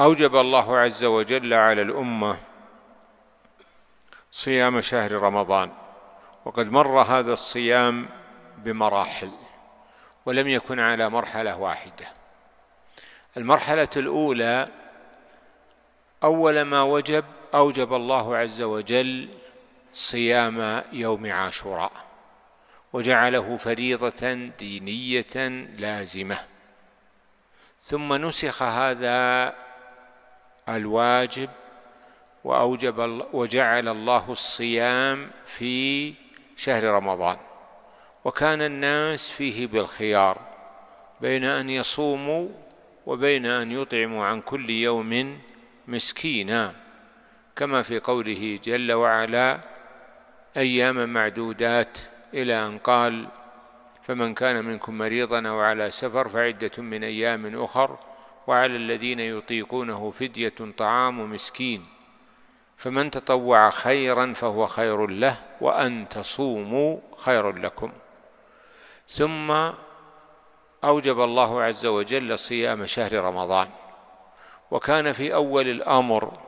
اوجب الله عز وجل على الامه صيام شهر رمضان وقد مر هذا الصيام بمراحل ولم يكن على مرحله واحده المرحله الاولى اول ما وجب اوجب الله عز وجل صيام يوم عاشوراء وجعله فريضه دينيه لازمه ثم نسخ هذا الواجب وأوجب وجعل الله الصيام في شهر رمضان وكان الناس فيه بالخيار بين أن يصوموا وبين أن يطعموا عن كل يوم مسكينا كما في قوله جل وعلا أياما معدودات إلى أن قال فمن كان منكم مريضا أو على سفر فعدة من أيام أخر وعلى الذين يطيقونه فدية طعام مسكين فمن تطوع خيرا فهو خير له وأن تصوموا خير لكم ثم أوجب الله عز وجل صيام شهر رمضان وكان في أول الأمر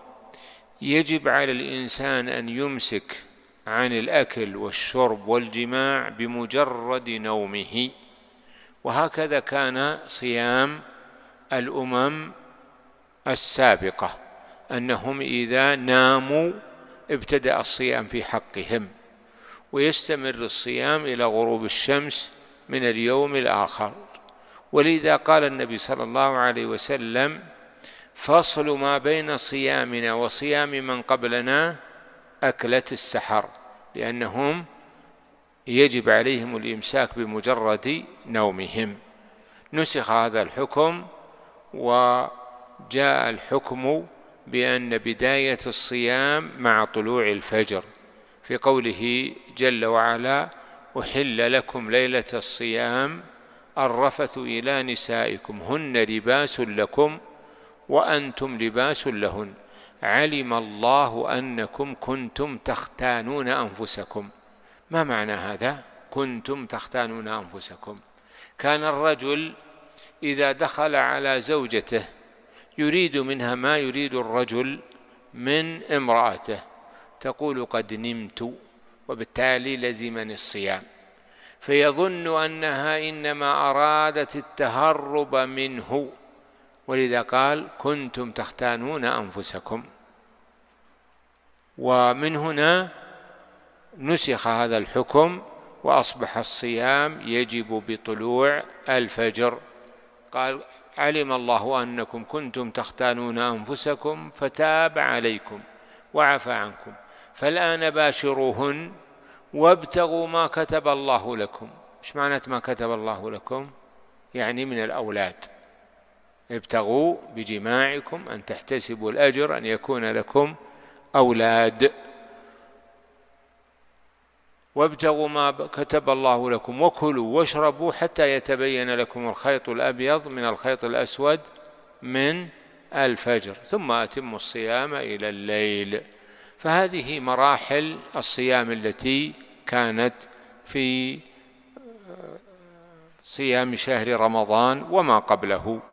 يجب على الإنسان أن يمسك عن الأكل والشرب والجماع بمجرد نومه وهكذا كان صيام الأمم السابقة أنهم إذا ناموا ابتدأ الصيام في حقهم ويستمر الصيام إلى غروب الشمس من اليوم الآخر ولذا قال النبي صلى الله عليه وسلم فصل ما بين صيامنا وصيام من قبلنا أكلة السحر لأنهم يجب عليهم الإمساك بمجرد نومهم نسخ هذا الحكم وجاء الحكم بأن بداية الصيام مع طلوع الفجر في قوله جل وعلا أحل لكم ليلة الصيام الرفث إلى نسائكم هن لباس لكم وأنتم لباس لهن علم الله أنكم كنتم تختانون أنفسكم ما معنى هذا؟ كنتم تختانون أنفسكم كان الرجل إذا دخل على زوجته يريد منها ما يريد الرجل من امرأته تقول قد نمت وبالتالي لزمني الصيام فيظن أنها إنما أرادت التهرب منه ولذا قال كنتم تختانون أنفسكم ومن هنا نسخ هذا الحكم وأصبح الصيام يجب بطلوع الفجر قال علم الله أنكم كنتم تختانون أنفسكم فتاب عليكم وعفى عنكم فالآن باشروهن وابتغوا ما كتب الله لكم ايش معنى ما كتب الله لكم يعني من الأولاد ابتغوا بجماعكم أن تحتسبوا الأجر أن يكون لكم أولاد وابتغوا ما كتب الله لكم وكلوا واشربوا حتى يتبين لكم الخيط الأبيض من الخيط الأسود من الفجر ثم أتموا الصيام إلى الليل فهذه مراحل الصيام التي كانت في آه، صيام شهر رمضان وما قبله